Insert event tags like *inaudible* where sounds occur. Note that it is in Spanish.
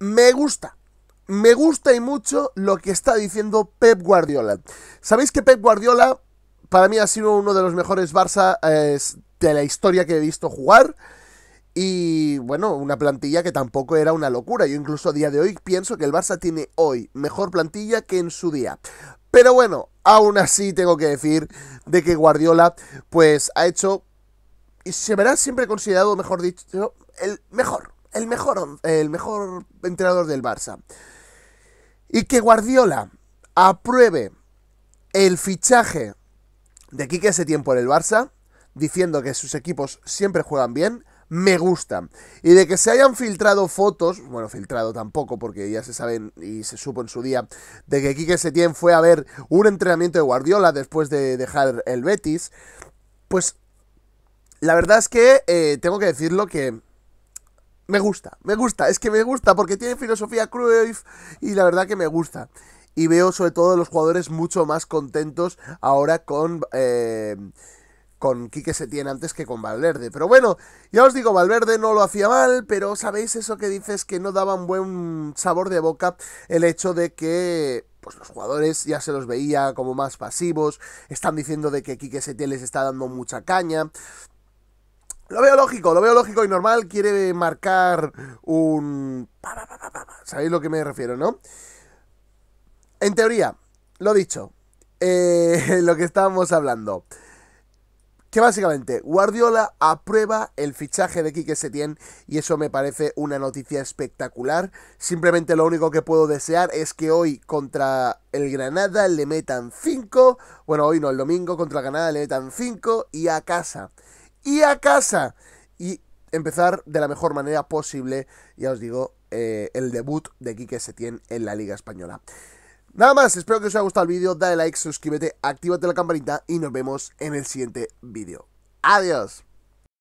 me gusta. Me gusta y mucho lo que está diciendo Pep Guardiola. Sabéis que Pep Guardiola para mí ha sido uno de los mejores Barça de la historia que he visto jugar. Y bueno, una plantilla que tampoco era una locura. Yo incluso a día de hoy pienso que el Barça tiene hoy mejor plantilla que en su día. Pero bueno, aún así tengo que decir de que Guardiola pues ha hecho y se verá siempre considerado, mejor dicho, el mejor el mejor, el mejor entrenador del Barça. Y que Guardiola apruebe el fichaje de Quique tiempo por el Barça, diciendo que sus equipos siempre juegan bien, me gusta. Y de que se hayan filtrado fotos, bueno, filtrado tampoco, porque ya se saben y se supo en su día, de que Quique Setién fue a ver un entrenamiento de Guardiola después de dejar el Betis, pues la verdad es que eh, tengo que decirlo que me gusta, me gusta, es que me gusta porque tiene filosofía Cruyff y la verdad que me gusta. Y veo sobre todo los jugadores mucho más contentos ahora con... Eh, con Quique Setién antes que con Valverde. Pero bueno, ya os digo, Valverde no lo hacía mal, pero ¿sabéis eso que dices? Que no daba un buen sabor de boca el hecho de que pues los jugadores ya se los veía como más pasivos, están diciendo de que Quique Setién les está dando mucha caña. Lo veo lógico, lo veo lógico y normal. Quiere marcar un... ¿Sabéis lo que me refiero, no? En teoría, lo dicho, eh, *laughs* lo que estábamos hablando. Que básicamente Guardiola aprueba el fichaje de Quique Setién y eso me parece una noticia espectacular. Simplemente lo único que puedo desear es que hoy contra el Granada le metan 5, bueno, hoy no, el domingo contra el Granada le metan 5 y a casa y a casa. Y empezar de la mejor manera posible, ya os digo, eh, el debut de Quique Setién en la Liga Española. Nada más, espero que os haya gustado el vídeo, dale like, suscríbete, actívate la campanita y nos vemos en el siguiente vídeo. Adiós.